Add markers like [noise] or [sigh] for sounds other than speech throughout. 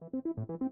Thank you.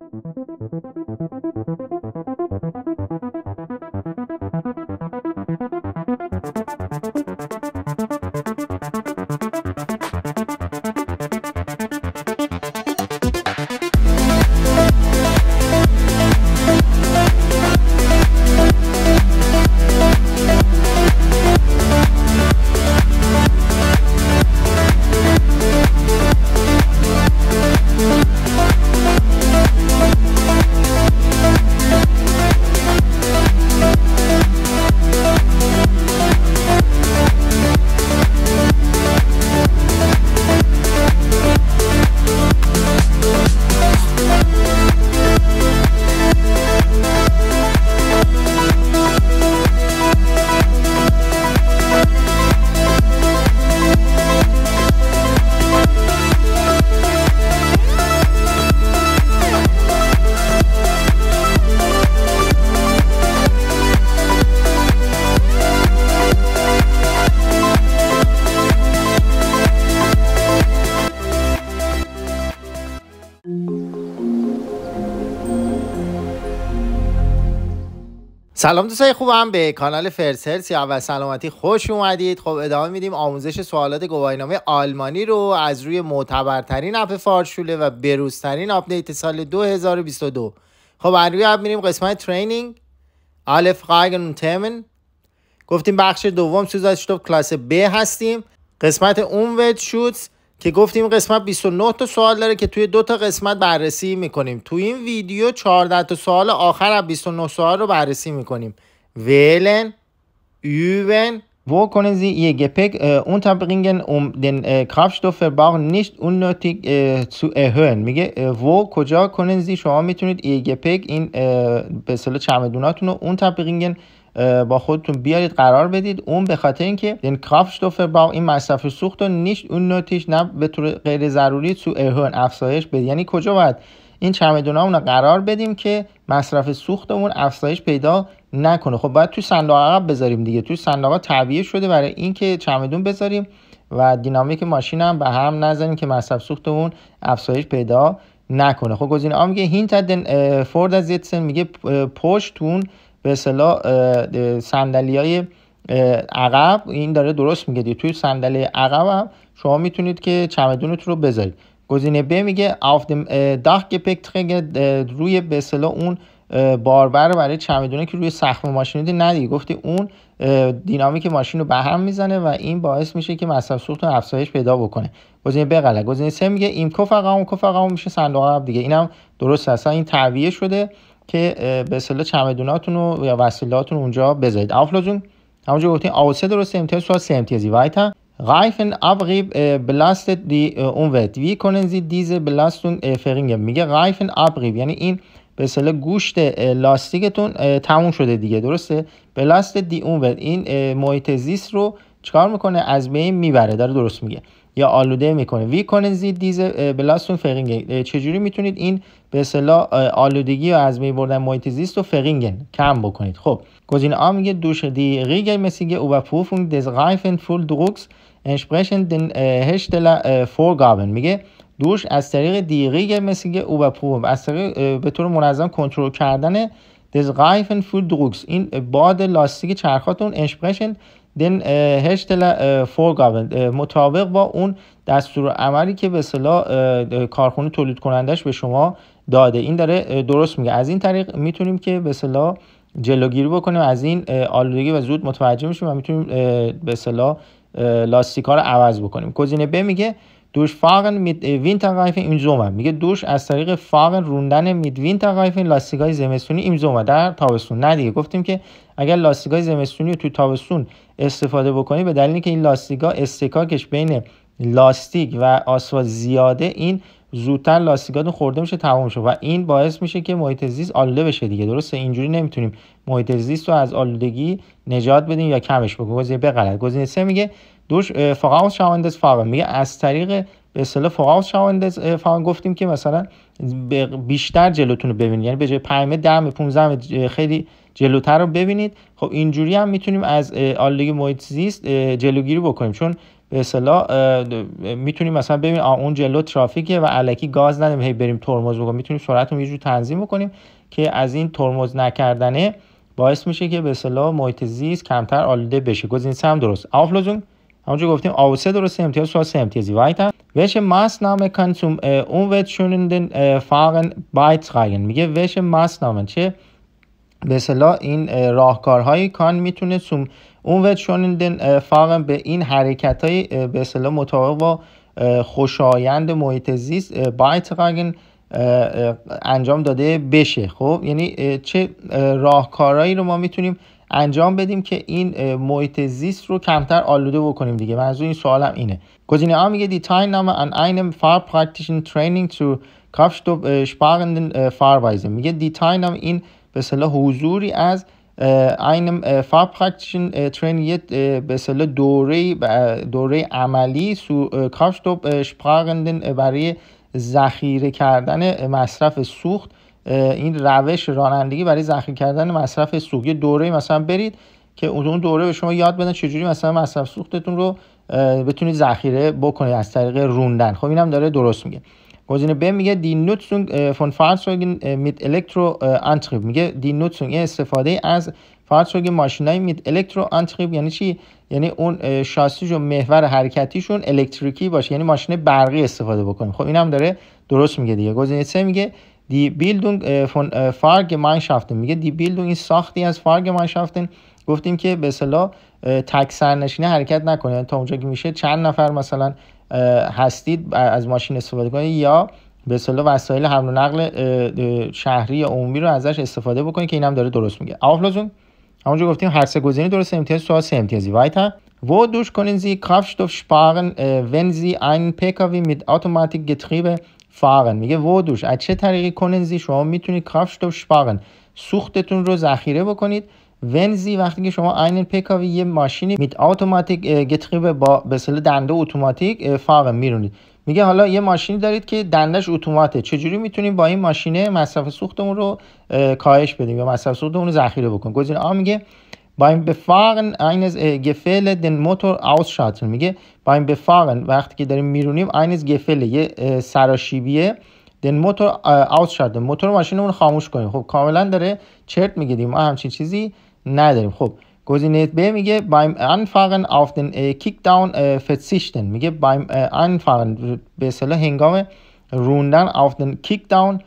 سلام دوستای خوبم به کانال فرسرس یا اول سلامتی خوش اومدید خب ادامه میدیم آموزش سوالات گواهینامه آلمانی رو از روی معتبرترین اپ فارشوله و بروزترین آپدیت سال 2022 خب از روی اپ میریم قسمت ترینینگ الف قاگن تمن گفتیم بخش دوم سوزاشتوب کلاس B هستیم قسمت اون شوتس که گفتیم قسمت 29 تا سوال داره که توی دو تا قسمت بررسی میکنیم تو این ویدیو 14 تا سوال آخر از 29 سوال رو بررسی میکنیم ولن یوون و کنن زی یه گپگ اون تبرینگن um دن äh, Kraftstoffverbrauch nicht unnötig äh, zu میگه و äh, کجا کنن زی شما میتونید یه گپگ این به اصطلاح چمدوناتون رو تبرینگن با خودتون بیارید قرار بدید اون به خاطر اینکه یعنی کافش Kraftstoff با این مصرف سوخت نیش اون نوتیش نه به طور غیر ضروری تو ارهون افزایش بده یعنی کجا باید این چمدونا رو قرار بدیم که مصرف سوختمون افزایش پیدا نکنه خب باید توی صندوق عقب بذاریم دیگه توی صندوق تعبیه شده برای اینکه چمدون بذاریم و دینامیک ماشین هم به هم نزنیم که مصرف سوختمون افزایش پیدا نکنه خب گزینه ها میگه هینت فورد از میگه پشت به اصطلاح صندلی های عقب این داره درست میگه دید. توی صندلی عقب هم شما میتونید که چمدونت رو بذارید گزینه ب میگه auf داخ روی به اصطلاح اون باربر برای چمدونه که روی سخم ماشین ندی گفتی اون دینامیک ماشین رو به هم میزنه و این باعث میشه که مصرف سوخت افزایش پیدا بکنه گزینه ب غلط گزینه سه میگه این کف اون میشه صندوق عقب دیگه اینم درست اصلا این تعویه شده که به اصطلاح چمدوناتون رو یا وسیلاتون اونجا بذارید افلاجون همونجا گفتین اوسه درست امتیاز سوال سه امتیازی وایتا غایفن ابغیب بلاست دی اونوت وی کنن زی دیزه بلاستون فرینگ میگه غایفن ابغیب یعنی این به اصطلاح گوشت لاستیکتون تموم شده دیگه درسته بلاست دی اونوت این محیط زیست رو چکار میکنه از بین میبره داره درست میگه یا آلوده میکنه وی کنن زید دیز بلاستون فرینگ چجوری میتونید این به اصطلاح آلودگی و از می بردن محیط زیست و فرینگن کم بکنید خب گزینه آ میگه دوش دی ریگ مسیگه اوبرپروفون دز رایفن فول دروکس انسپرشن دن هشتلا فورگابن میگه دوش از طریق دیریگ مسیگه او اوبرپروف از طریق به طور منظم کنترل کردن دز غایفن فول دروکس این باد لاستیک چرخاتون انسپرشن دن هشتل فورگاون مطابق با اون دستور عملی که به صلاح کارخونه تولید کنندش به شما داده این داره درست میگه از این طریق میتونیم که به اصطلاح جلوگیری بکنیم از این آلودگی و زود متوجه میشیم و میتونیم به لاستیک ها رو عوض بکنیم گزینه ب میگه دوش میت وینترگایفن میگه دوش از طریق فاقن روندن mit لاستیک های زمستونی این زومه در تابستون نه دیگه گفتیم که اگر لاستیکای زمستونی رو تو تابستون استفاده بکنی به دلیل که این لاستیکا استکاکش بین لاستیک و آسوا زیاده این زودتر لاستیکاتون خورده میشه تمام شد و این باعث میشه که محیط زیست آلوده بشه دیگه درسته اینجوری نمیتونیم محیط زیست رو از آلودگی نجات بدیم یا کمش بکنیم گزینه سه میگه دوش فقاوس شاوندز فارم میگه از طریق به اصطلاح فقاوس شاوندز فارم گفتیم که مثلا بیشتر جلوتون رو ببینید یعنی به جای 5 متر 15 خیلی جلوتر رو ببینید خب اینجوری هم میتونیم از آلودگی محیط زیست جلوگیری بکنیم چون به اصطلاح میتونیم مثلا ببین اون جلو ترافیکه و علکی گاز ندیم هی بریم ترمز بکنیم میتونیم سرعتمون یه جور تنظیم بکنیم که از این ترمز نکردنه باعث میشه که به اصطلاح محیط زیست کمتر آلوده بشه گزینه هم درست آفلوزون همونجور گفتیم آوسه سه درسته امتیاز سوال سه امتیازی weiter welche Maßnahme kann zum äh, umweltschonenden فاقن بایت beitragen میگه welche نامه چه به صلاح این راهکارهایی کان میتونه سوم umweltschonenden Fahren به این حرکت های به صلاح مطابق و خوشایند محیط زیست beitragen انجام داده بشه خب یعنی چه راهکارهایی رو ما میتونیم انجام بدیم که این محیط زیست رو کمتر آلوده بکنیم دیگه منظور این هم اینه گزینه ها میگه دی نامه ان پرکتیشن ترینینگ تو zu Kraftstoff فار وایزه میگه دی نام این به صلاح حضوری از اینم فار پرکتیشن یه به صلاح دوره دوره عملی سو کافشتو sparenden برای ذخیره کردن مصرف سوخت این روش رانندگی برای ذخیره کردن مصرف یه دوره مثلا برید که اون دوره به شما یاد بدن چجوری مثلا مصرف سوختتون رو بتونید ذخیره بکنید از طریق روندن خب اینم داره درست میگه گزینه ب میگه دی نوتسون فون میت الکترو انتریب میگه دی یه استفاده از فارسوگ ماشینای میت الکترو انتریب یعنی چی یعنی اون شاسی و محور حرکتیشون الکتریکی باشه یعنی ماشین برقی استفاده بکنیم خب اینم داره درست میگه دیگه گزینه سه میگه die Bildung von Fahrgemeinschaften میگه دی بیلدونگ این ساختی از فارگمانشافتن گفتیم که به اصطلاح تک سرنشینه حرکت نکنه یعنی تا اونجا که میشه چند نفر مثلا هستید از ماشین استفاده کنید یا به اصطلاح وسایل حمل و نقل شهری یا عمومی رو ازش استفاده بکنید که اینم داره درست میگه آفلوزون همونجا گفتیم هر سه گزینه درست امتیاز سوال سه امتیازی وایتا Wodurch können Sie Kraftstoff ون زی این einen Pkw mit گتریبه فارن میگه ودوش از چه طریقی زی شما میتونید و شپارن سوختتون رو ذخیره بکنید ونزی وقتی که شما این پیکاوی یه ماشینی میت اتوماتیک گتریبه با به دنده اتوماتیک فارن میرونید میگه حالا یه ماشینی دارید که دندش اتوماته چجوری میتونیم با این ماشینه مصرف سوختمون رو کاهش بدیم یا مصرف سوختمون رو ذخیره بکنیم گزینه آ میگه beim Befahren eines äh, Gefälle den Motor ausschalten میگه beim Befahren وقتی که داریم میرونیم eines Gefälle یه سراشیبیه den موتور ausschalten موتور ماشینمون خاموش کنیم خب کاملا داره چرت میگه دیم ما همچین چیزی نداریم خب گزینه ب میگه beim anfahren auf den kickdown verzichten میگه beim anfahren به هنگام روندن auf den kickdown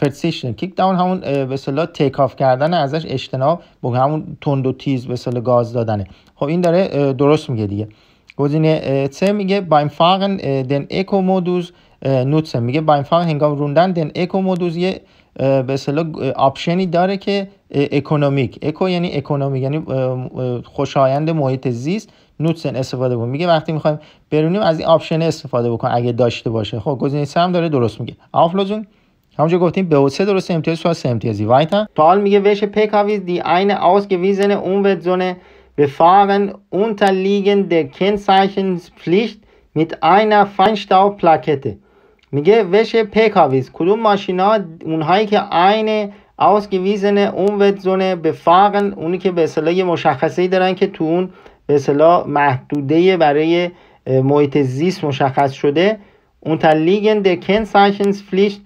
فرسیشن کیک داون همون به اصطلاح تیک آف کردن ازش اجتناب با همون تند و تیز به گاز دادنه خب این داره درست میگه دیگه گزینه چه میگه بایم فاقن دن اکو مودوز نوتسه میگه بایم فاقن هنگام روندن دن اکو مودوز یه به اصطلاح آپشنی داره که اکونومیک اکو یعنی اکونومیک یعنی خوشایند محیط زیست نوتسن استفاده بود میگه وقتی میخوایم برونیم از این آپشن استفاده بکن اگه داشته باشه خب گزینه سه هم داره درست میگه آفلوزون همونجا گفتیم به اوسه درست امتیاز سو از امتیازی وایتا پال میگه وشه پکاویز دی این آس که اون به زونه به فارن اون تا لیگن ده کن سایشن پلیشت میت این فنشتاو پلاکته میگه وشه پکاویز کدوم ماشین ها اونهایی که این آس که ویزن اون به به فارن اونی که به اصلاه مشخصهی دارن که تو اون به اصلاه محدوده برای محیط زیست مشخص شده اون تا لیگن ده کن سایشن پلیشت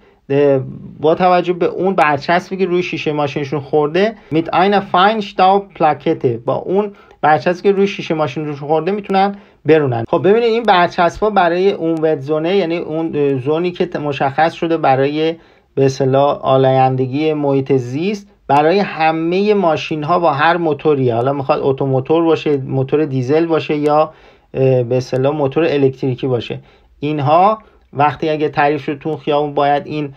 با توجه به اون برچسبی که روی شیشه ماشینشون خورده میت آین فاینشتاو پلاکته با اون برچسبی که روی شیشه ماشینشون خورده میتونن برونن خب ببینید این برچسب ها برای اون زونه یعنی اون زونی که مشخص شده برای به اصطلاح آلایندگی محیط زیست برای همه ماشین ها با هر موتوری حالا میخواد اتوموتور باشه موتور دیزل باشه یا به موتور الکتریکی باشه اینها وقتی اگه تعریف شد تو خیابون باید این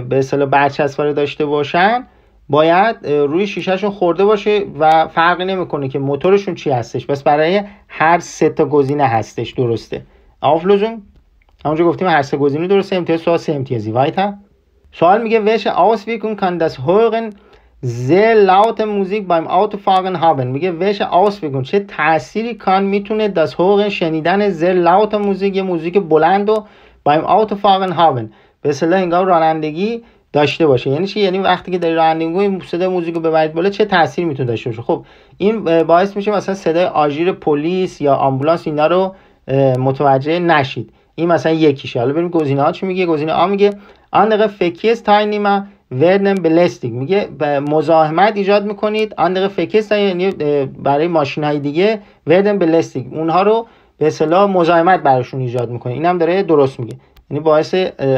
به اصطلاح برچسب داشته باشن باید روی شیشهشون خورده باشه و فرقی نمیکنه که موتورشون چی هستش بس برای هر سه تا گزینه هستش درسته آفلوزون همونجا گفتیم هر سه گزینه درسته امتیاز سوال سه امتیازی وایتا سوال میگه وش آسویکون کان دست هورن زه لاوت موزیک بایم آوت فاغن هاون میگه وش آسویکون چه تأثیری کان میتونه داس هورن شنیدن ز لاوت موزیک یه موزیک بلند و beim Autofahren هاون به اصطلاح انگار رانندگی داشته باشه یعنی چی یعنی وقتی که داری رانندگی می‌کنی صدای موزیک رو ببرید بالا چه تاثیر میتونه داشته باشه خب این باعث میشه مثلا صدای آژیر پلیس یا آمبولانس اینا رو متوجه نشید این مثلا یکیشه حالا بریم گزینه ها چی میگه گزینه آ میگه آن دقیقه فکیس تاینیما وردن بلستیک میگه مزاحمت ایجاد میکنید آن دقیقه فکیس یعنی برای ماشین های دیگه ورنم بلستیک اونها رو به اصطلاح مزاحمت براشون ایجاد میکنه اینم داره درست میگه یعنی باعث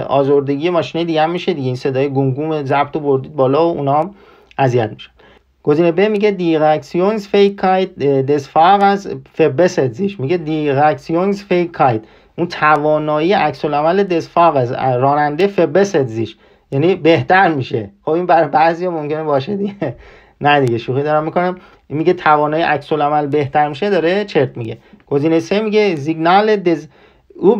آزردگی ماشینه دیگه هم میشه دیگه این صدای گونگوم ضبط و بردید بالا و اونا هم اذیت میشه گزینه ب میگه دیرکسیونز کایت دس از فربست میگه دیرکسیونز کایت اون توانایی عکس العمل دس از راننده فبسدزیش یعنی بهتر میشه خب این برای بعضی ممکنه باشه دیگه [laughs] نه دیگه شوخی دارم میکنم میگه توانایی عکس العمل بهتر میشه داره چرت میگه گزینه سه میگه سیگنال دز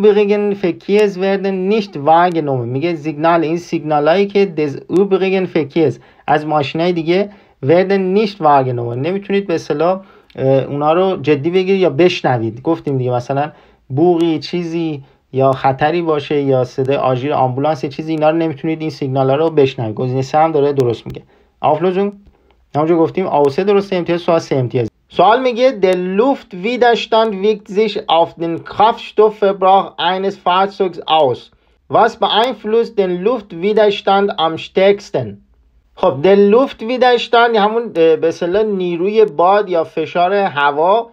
بریگن فکیز وردن نیشت میگه سیگنال این سیگنالهایی که دز بریگن فکیز از ماشینای دیگه وردن نیشت نمیتونید به اصطلاح اونا رو جدی بگیرید یا بشنوید گفتیم دیگه مثلا بوغی چیزی یا خطری باشه یا صدای آژیر آمبولانس چیزی اینا رو نمیتونید این سیگنال ها رو بشنوید گزینه سه هم داره درست میگه آفلوزون همونجا گفتیم آوسه درسته امتیاز سوال سه سوال میگه در لوفت ویدرستاند ویکت زیش آف دن کرافتشتوف فبراخ اینس فارسوکس آوس واس با فلوس دن لوفت ویدرستاند ام شترکستن. خب در لوفت یه همون به نیروی باد یا فشار هوا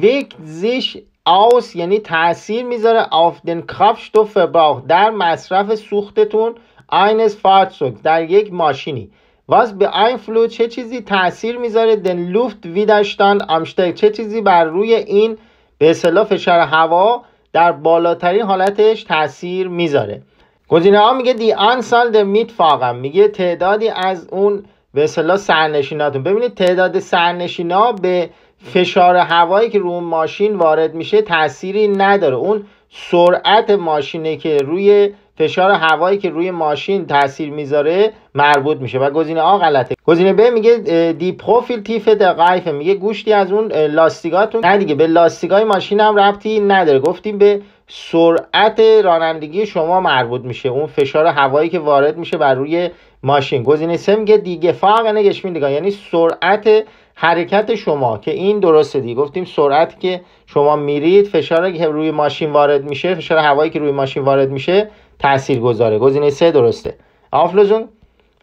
ویکت زیش آوس یعنی تاثیر میذاره آف دن کرافتشتوف فبراخ در مصرف سوختتون اینس فارسوکس در یک ماشینی واس به این فلو چه چیزی تاثیر میذاره دن لوفت ویدشتان امشتگ چه چیزی بر روی این به اصطلاح فشار هوا در بالاترین حالتش تاثیر میذاره گزینه ها میگه دی آن سال د میت فاقم میگه تعدادی از اون به اصطلاح سرنشیناتون ببینید تعداد سرنشینا به فشار هوایی که روی ماشین وارد میشه تاثیری نداره اون سرعت ماشینه که روی فشار هوایی که روی ماشین تاثیر میذاره مربوط میشه و گزینه آ غلطه گزینه ب میگه دی پروفیل تیف دقایفه میگه گوشتی از اون لاستیکاتون نه دیگه به لاستیکای ماشین هم ربطی نداره گفتیم به سرعت رانندگی شما مربوط میشه اون فشار هوایی که وارد میشه بر روی ماشین گزینه سه میگه دیگه فاق نگش میدگان یعنی سرعت حرکت شما که این درسته دی گفتیم سرعت که شما میرید فشار که روی ماشین وارد میشه فشار هوایی که روی ماشین وارد میشه تاثیر گذاره گزینه سه درسته آفلوزون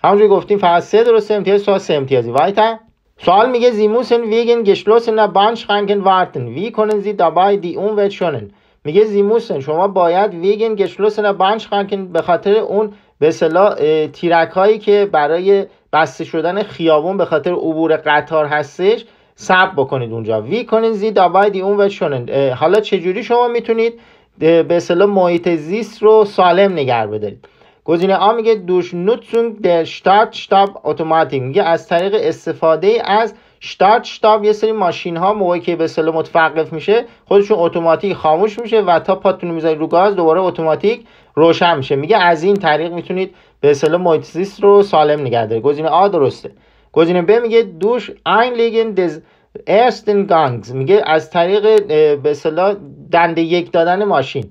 همونجوری گفتیم فقط سه درسته امتیاز سوال سه امتیازی وایتا سوال میگه زیموسن ویگن گشلوسن بانش خانکن وارتن وی کنن زی دابای دی اون و شونن میگه زیموسن شما باید ویگن گشلوسن بانش خانکن به خاطر اون به اصطلاح تیرک هایی که برای بسته شدن خیابون به خاطر عبور قطار هستش سب بکنید اونجا وی کنن زی دابای دی اون و شونن حالا چجوری شما میتونید به اصطلاح محیط زیست رو سالم نگه بداریم گزینه آ میگه دوش نوتسونگ در شتارت شتاب اتوماتیک میگه از طریق استفاده از شتارت شتاب یه سری ماشین ها موقعی که به اصطلاح متوقف میشه خودشون اتوماتیک خاموش میشه و تا پاتون میذارید رو گاز دوباره اتوماتیک روشن میشه میگه از این طریق میتونید به اصطلاح محیط زیست رو سالم نگه دارید گزینه آ درسته گزینه ب میگه دوش این لیگن دز ارستن گانگز میگه از طریق به اصطلاح دنده یک دادن ماشین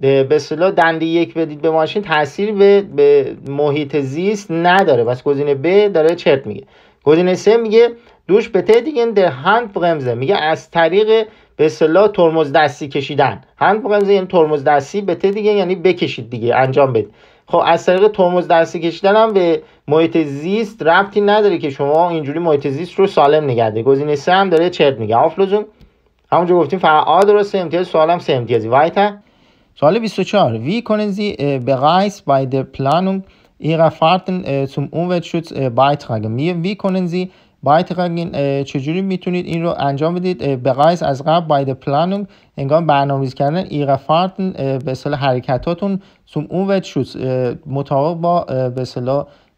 به اصطلاح دنده یک بدید به ماشین تاثیر به, به محیط زیست نداره واسه گزینه ب داره چرت میگه گزینه سه میگه دوش به دیگه در هند قمزه میگه از طریق به ترمز دستی کشیدن هند قمزه یعنی ترمز دستی به دیگه یعنی بکشید دیگه انجام بدید خب از طریق ترمز دستی کشیدن هم به محیط زیست ربطی نداره که شما اینجوری محیط زیست رو سالم نگرده گزینه سه هم داره چرت میگه آفلوزون همونجا گفتیم فعال درسته امتیاز سوالم سه امتیازی وایت سوال 24 وی کنن به بغیس بای در پلانونگ ihrer شد äh, zum Umweltschutz äh, beitragen. Wie, äh, چجوری میتونید این رو انجام بدید قیس از قبل باید پلانونگ برنامه برنامه‌ریزی کردن ایره فارتن به سال حرکتاتون سوم اون شد مطابق با به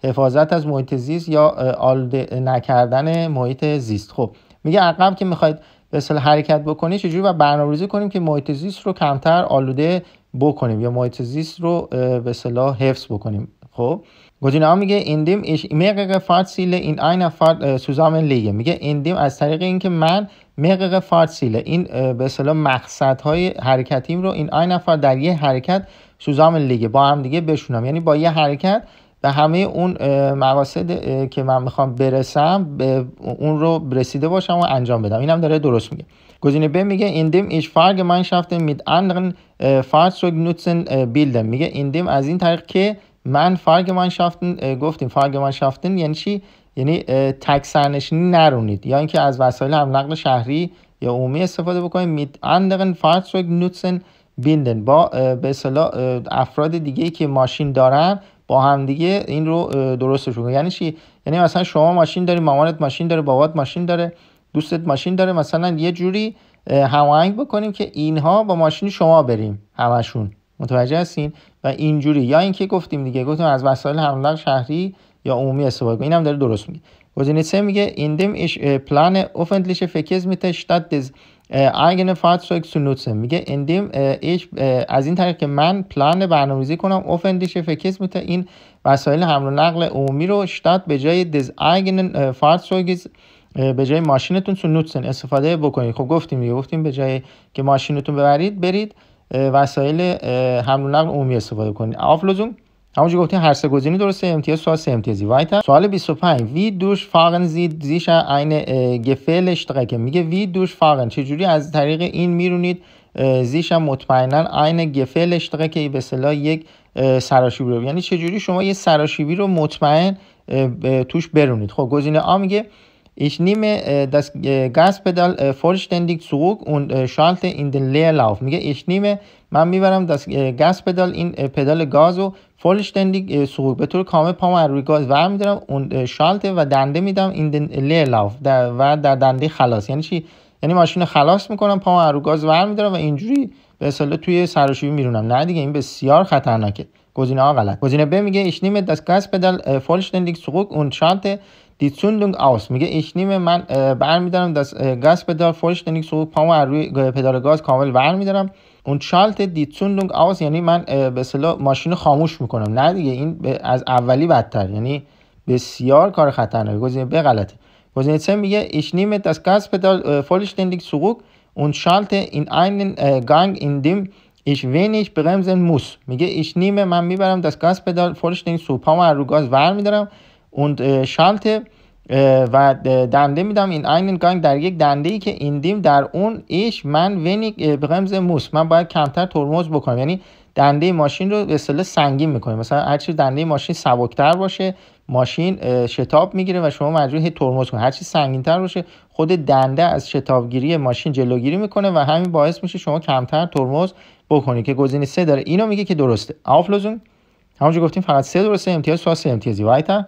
حفاظت از محیط زیست یا آلوده نکردن محیط زیست خب میگه عقب که میخواید به حرکت بکنید چجوری و برنامه‌ریزی کنیم که محیط زیست رو کمتر آلوده بکنیم یا محیط زیست رو به اصطلاح حفظ بکنیم خب گزینه ها میگه اندیم اش مقق فارسیله این اینا فارت سوزامن لیگه میگه اندیم از طریق اینکه من فارت سیله این به اصطلاح مقصدهای حرکتیم رو این اینا فار در یه حرکت سوزامن لیگه با هم دیگه بشونم یعنی با یه حرکت و همه اون مقاصد که من میخوام برسم به اون رو رسیده باشم و انجام بدم اینم داره درست میگه گزینه ب میگه ایندم ایش فرگمانشافت mit anderen Fahrzeug nutzen بیلدم میگه ایندم از این طریق که من شفتن گفتیم شفتن یعنی چی یعنی تک نرونید یا اینکه از وسایل هم نقل شهری یا عمومی استفاده بکنید اندرن فرس رو نوتسن بیندن با به افراد دیگه که ماشین دارن با همدیگه این رو درستش یعنی چی یعنی مثلا شما ماشین داری مامانت ماشین داره بابات ماشین داره دوستت ماشین داره مثلا یه جوری هماهنگ بکنیم که اینها با ماشین شما بریم همشون متوجه هستین و اینجوری یا اینکه گفتیم دیگه گفتیم از وسایل حمل شهری یا عمومی استفاده کنیم اینم داره درست میگه گزینه سه میگه ایندم اش پلان اوفنتلیش فکز میته ارگن فایت سلوتسه میگه اندیم از این طریق که من پلان برنامه‌ریزی کنم اوفندیش فکس میته این وسایل حمل و نقل عمومی رو شتات به جای دز ارگن فایت به جای ماشینتون نوتسن استفاده بکنید خب گفتیم دیگه گفتیم به جای که ماشینتون ببرید برید وسایل حمل و نقل عمومی استفاده کنید آفلوزون همونجور گفتیم هر سه گزینه درسته امتیاز سوال سه امتیازی وایت سوال 25 وی دوش فاقن زیشا زیش عین گفل اشتقه میگه وی دوش فاقن چجوری از طریق این میرونید زیش هم مطمئنا عین گفل اشتقه که به صلاح یک سراشیبی رو یعنی چجوری شما یه سراشیبی رو مطمئن توش برونید خب گزینه آ میگه Ich nehme das Gaspedal vollständig zurück und schalte in den Leerlauf. میگه ich nehme من میبرم گاز پدال این پدال گازو فول استندینگ سقوط به طور کامل پامو از روی گاز برمیدارم اون شالته و دنده میدم این لی در و در دنده خلاص یعنی چی یعنی ماشین خلاص میکنم پامو از روی گاز برمیدارم و اینجوری به اصطلاح توی سراشیبی میرونم نه دیگه این بسیار خطرناکه گزینه ها غلط گزینه ب میگه ich nehme das Gaspedal vollständig zurück und schalte die Zündung aus میگه ich nehme من برمیدارم das Gaspedal vollständig zurück پامو از روی پدال گاز کامل برمیدارم اون دی دیتسوندونگ یعنی من به اصطلاح ماشین خاموش میکنم نه دیگه این از اولی بدتر یعنی بسیار کار خطرناکه گزینه به غلطه گزینه سه میگه ایش نیمه دست گاز پدال فولشتندیگ سوگوک اون شالت این این گانگ این دیم ایش وینیش bremsen موس. میگه ایش نیمه من میبرم دست گاز پدال فولشتندیگ سوپا پام رو گاز ور میدارم و schalte و دنده میدم این این گانگ در یک دنده ای که ایندیم در اون ایش من ونی قمز موس من باید کمتر ترمز بکنم یعنی دنده ماشین رو به اصطلاح سنگین میکنیم مثلا هرچی دنده ماشین سبکتر باشه ماشین شتاب میگیره و شما مجبور ترمز کنید هرچی سنگینتر باشه خود دنده از شتابگیری ماشین جلوگیری میکنه و همین باعث میشه شما کمتر ترمز بکنید که گزینه سه داره اینو میگه که درسته آفلوزون همونجور گفتیم فقط سه درسته امتیاز سه امتیازی وایتا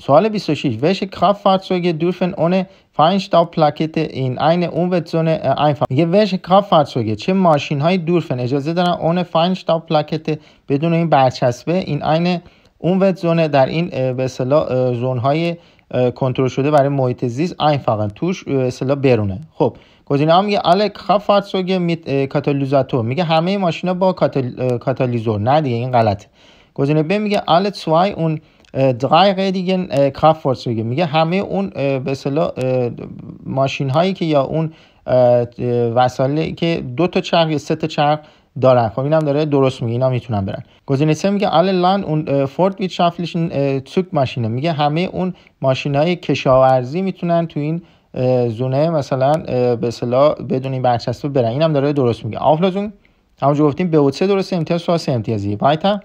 سوال 26 ویش کرافت فارچوگ دورفن اون فاین شتاو پلاکت این این اون وزونه این فاین ویش کرافت چه ماشین های دورفن اجازه دارن اون فاین شتاو پلاکت بدون این برچسبه این این اون وزونه در این äh, بسلا äh, زون های äh, کنترل شده برای محیط زیست این فقط توش سلا برونه خب گزینه هم میگه اله کرافت فارچوگ کاتالیزاتور میگه همه ماشینا با کاتالیزور نه دیگه این غلطه گذینه میگه اله چوای اون دقایقه äh, kraftfahrzeuge میگه میگه همه اون به اصطلاح ماشین هایی که یا اون وسایلی که دو تا چرخ یا سه تا چرخ دارن خب اینم داره درست میگه اینا میتونن برن گزینه سه میگه فورد ویت und توک ماشینه میگه همه اون ماشین های کشاورزی میتونن تو این زونه مثلا به اصطلاح بدون این برچسب برن اینم داره درست میگه آفلازون همونجوری گفتیم به سه درسته امتیاز سوال سه امتیازی بایتا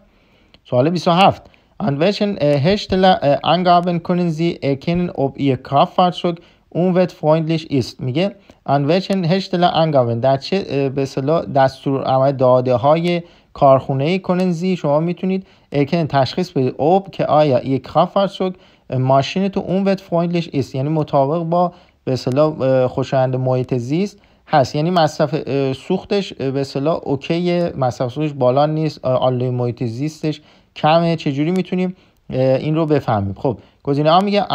سوال 27 An welchen äh, Hersteller äh, Angaben können Sie erkennen, ob Ihr Kraftfahrzeug umweltfreundlich است میگه ان وچن هشتل انگاون در چه به اصطلاح دستور عمل داده های کارخونه ای کنن زی شما میتونید اکنن تشخیص بدید اوب که آیا یک خفرسوگ ماشین تو اون وت فروندلش است یعنی مطابق با به äh، خوشایند محیط زیست هست یعنی مصرف سوختش به اصطلاح اوکی مصرف سوختش بالا نیست آلوی محیط زیستش کمه چجوری میتونیم این رو بفهمیم خب گزینه ها میگه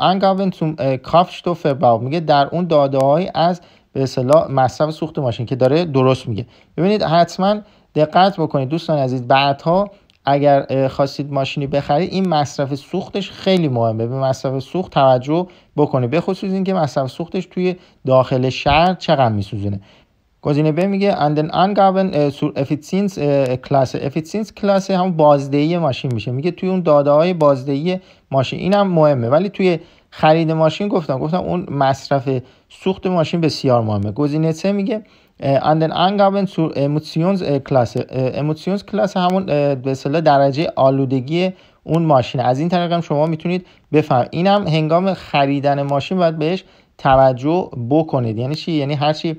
انگاون تو کافشتو با میگه در اون داده های از به اصطلاح مصرف سوخت ماشین که داره درست میگه ببینید حتما دقت بکنید دوستان عزیز بعدها اگر خواستید ماشینی بخرید این مصرف سوختش خیلی مهمه به مصرف سوخت توجه بکنید به خصوص اینکه مصرف سوختش توی داخل شهر چقدر میسوزونه گزینه ب میگه اندن افیتسینس کلاس افیتسینس کلاس هم بازدهی ماشین میشه میگه توی اون داده های بازدهی ماشین اینم مهمه ولی توی خرید ماشین گفتم گفتم اون مصرف سوخت ماشین بسیار مهمه گزینه سه میگه and then anger went to emotions همون به اصطلاح درجه آلودگی اون ماشین از این طریق شما میتونید بفهم اینم هنگام خریدن ماشین باید بهش توجه بکنید یعنی چی یعنی هرچی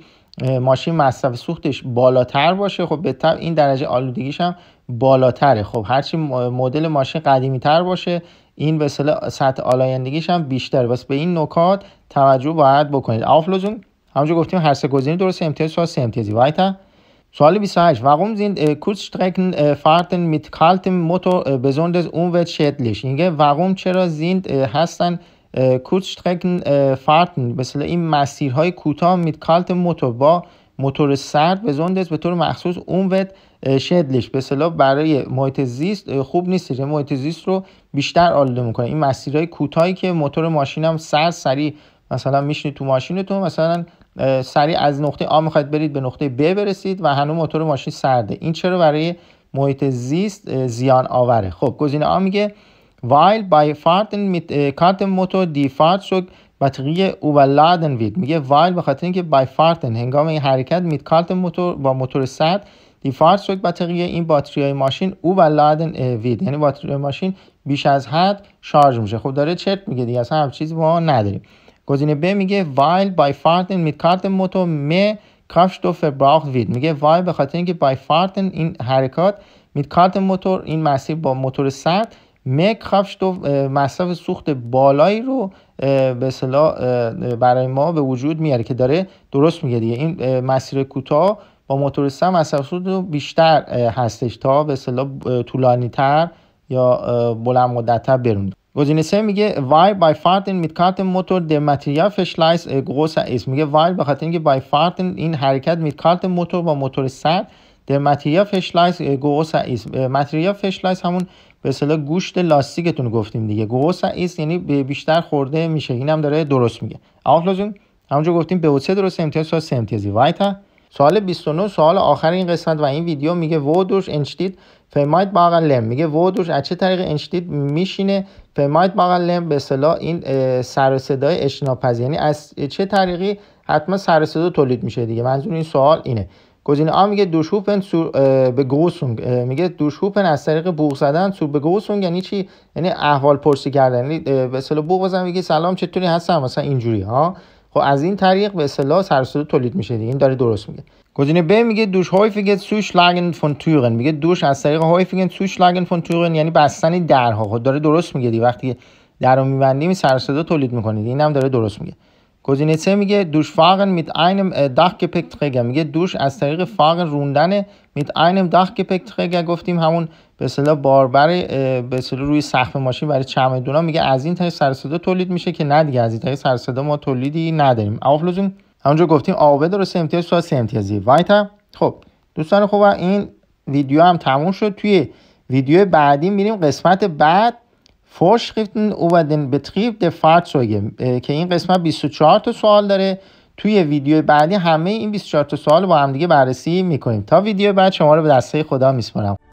ماشین مصرف سوختش بالاتر باشه خب به این درجه آلودگیش هم بالاتره خب هرچی مدل ماشین قدیمی تر باشه این به سطح آلایندگیش هم بیشتر بس به این نکات توجه باید بکنید آفلوزون همونجا گفتیم هر سه گزینه درست امتیاز سوال سه امتیازی وایتا سوال 28 فارتن میت کالتم موتو kaltem اون besonders umweltschädlich اینگه وقوم چرا زیند هستن فارتن مثل این مسیرهای کوتاه میت کالت موتور با موتور سرد بزندس به طور مخصوص اون شدلش به صلاح برای محیط زیست خوب نیست یعنی محیط زیست رو بیشتر آلوده میکنه این مسیرهای کوتاهی که موتور ماشینم هم سر سری مثلا میشینی تو ماشینتون مثلا سریع از نقطه آ میخواید برید به نقطه ب برسید و هنوز موتور ماشین سرده این چرا برای محیط زیست زیان آوره خب گزینه آ میگه while by farten موتور دی motor die باتری batterie überladen wird میگه while به خاطر اینکه بای فارتن هنگام این حرکت میت کارت موتور با موتور سرد دی فارسوک باتری این باتری های ماشین او و لادن وید یعنی باتری ماشین بیش از حد شارژ میشه خب داره چرت میگه دیگه اصلا هم چیزی ما نداریم گزینه ب میگه وایل بای فارتن می کارت موتو می کافت و وید میگه وایل به خاطر اینکه بای فارتن این حرکات میت کارت موتور این مسیر با موتور سرد می کفشتو و مصرف سوخت بالایی رو به برای ما به وجود میاره که داره درست میگه دیگه این مسیر کوتاه با موتور سرد مصرف سوخت بیشتر هستش تا به اصطلاح طولانی تر یا بلند مدتتر برونده گزینه میگه وای بای فارتن میت کارت موتور د ماتریال فشلایس گروس اس میگه وای به خاطر اینکه بای فارتن این حرکت میت کارت موتور با موتور سر در ماتریال فشلایس گوس ایس ماتریال فشلایس همون به اصطلاح گوشت لاستیکتون گفتیم دیگه گوس ایس یعنی بیشتر خورده میشه اینم داره درست میگه آخلوزون همونجا گفتیم به اوسه درست امتیاز سه امتیازی وایتا سوال 29 سوال آخر این قسمت و این ویدیو میگه ودوش انشتید فرمایت باقا لم میگه ودوش از چه طریق انشتید میشینه ما مقلم به این سر صدای یعنی از چه طریقی حتما سر تولید میشه دیگه منظور این سوال اینه گزینه آ میگه دوشوپن سور به گوسونگ میگه دوشوپن از طریق بوغ زدن سور به گوسونگ یعنی چی یعنی احوال پرسی کردن یعنی به اصطلاح بوغ بزن میگه سلام چطوری هستم مثلا اینجوری ها خب از این طریق به اصطلاح سر تولید میشه دیگه این داره درست میگه گزینه ب میگه دوش سوش لاگن فون تورن میگه دوش از طریق سوش لاگن فون تورن یعنی بستن درها خود خب داره درست میگه دی وقتی درو میبندیم سر صدا تولید میکنید اینم داره درست میگه گزینه سه میگه دوش فاگن میت اینم داخ einem äh, Dachgepäckträger میگه دوش از طریق فاگ روندن داخ einem Dachgepäckträger گفتیم همون به اصطلاح باربر äh, به اصطلاح روی سقف ماشین برای چمدونا میگه از این طریق سر صدا تولید میشه که نه دیگه از این طریق سر صدا ما تولیدی نداریم اوفلوزون همونجا گفتیم آبه رو سه امتیاز سوال سه امتیازی وایت خب دوستان خوب این ویدیو هم تموم شد توی ویدیو بعدی میریم قسمت بعد فرشخیفتن به دن فرد سوگه که این قسمت 24 تا سوال داره توی ویدیو بعدی همه این 24 تا سوال با هم دیگه بررسی میکنیم تا ویدیو بعد شما رو به دسته خدا میسپارم